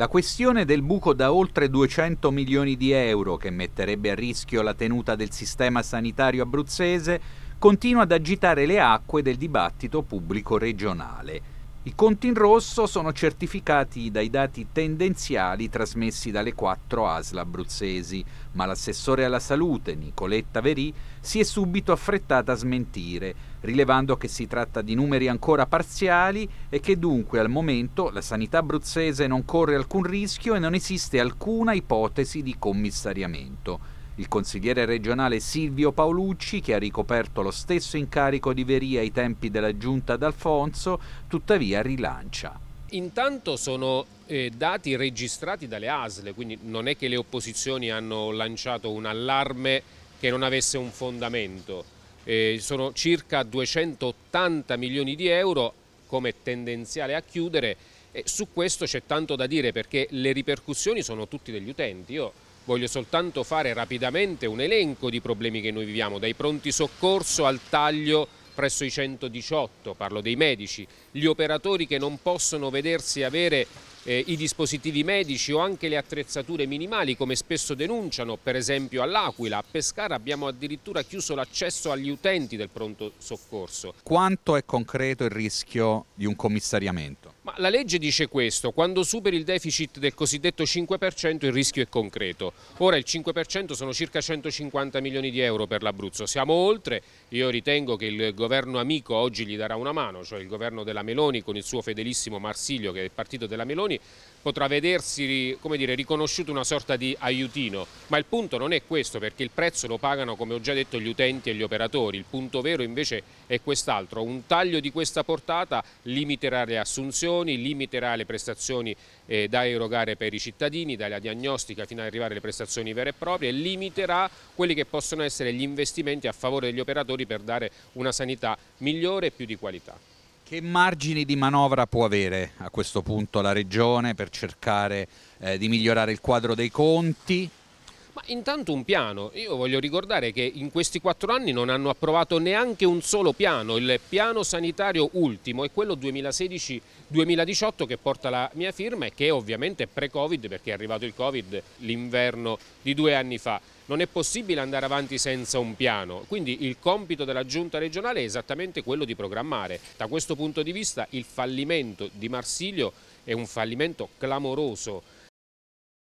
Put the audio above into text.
La questione del buco da oltre 200 milioni di euro che metterebbe a rischio la tenuta del sistema sanitario abruzzese continua ad agitare le acque del dibattito pubblico regionale. I conti in rosso sono certificati dai dati tendenziali trasmessi dalle quattro ASL abruzzesi, ma l'assessore alla salute Nicoletta Verì si è subito affrettata a smentire, rilevando che si tratta di numeri ancora parziali e che dunque al momento la sanità abruzzese non corre alcun rischio e non esiste alcuna ipotesi di commissariamento il consigliere regionale Silvio Paolucci, che ha ricoperto lo stesso incarico di Veria ai tempi della giunta d'Alfonso, tuttavia rilancia. Intanto sono eh, dati registrati dalle ASL, quindi non è che le opposizioni hanno lanciato un allarme che non avesse un fondamento. Eh, sono circa 280 milioni di euro come tendenziale a chiudere e su questo c'è tanto da dire perché le ripercussioni sono tutti degli utenti. Io Voglio soltanto fare rapidamente un elenco di problemi che noi viviamo, dai pronti soccorso al taglio presso i 118, parlo dei medici, gli operatori che non possono vedersi avere eh, i dispositivi medici o anche le attrezzature minimali come spesso denunciano, per esempio all'Aquila, a Pescara abbiamo addirittura chiuso l'accesso agli utenti del pronto soccorso. Quanto è concreto il rischio di un commissariamento? Ma la legge dice questo, quando superi il deficit del cosiddetto 5% il rischio è concreto. Ora il 5% sono circa 150 milioni di euro per l'Abruzzo, siamo oltre, io ritengo che il governo amico oggi gli darà una mano, cioè il governo della Meloni con il suo fedelissimo Marsiglio che è il partito della Meloni potrà vedersi dire, riconosciuto una sorta di aiutino, ma il punto non è questo perché il prezzo lo pagano come ho già detto gli utenti e gli operatori, il punto vero invece è quest'altro, un taglio di questa portata limiterà le assunzioni, prestazioni, limiterà le prestazioni eh, da erogare per i cittadini, dalla diagnostica fino ad arrivare alle prestazioni vere e proprie, limiterà quelli che possono essere gli investimenti a favore degli operatori per dare una sanità migliore e più di qualità. Che margini di manovra può avere a questo punto la Regione per cercare eh, di migliorare il quadro dei conti? Ma intanto un piano, io voglio ricordare che in questi quattro anni non hanno approvato neanche un solo piano, il piano sanitario ultimo è quello 2016-2018 che porta la mia firma e che è ovviamente pre-Covid perché è arrivato il Covid l'inverno di due anni fa. Non è possibile andare avanti senza un piano, quindi il compito della giunta regionale è esattamente quello di programmare. Da questo punto di vista il fallimento di Marsilio è un fallimento clamoroso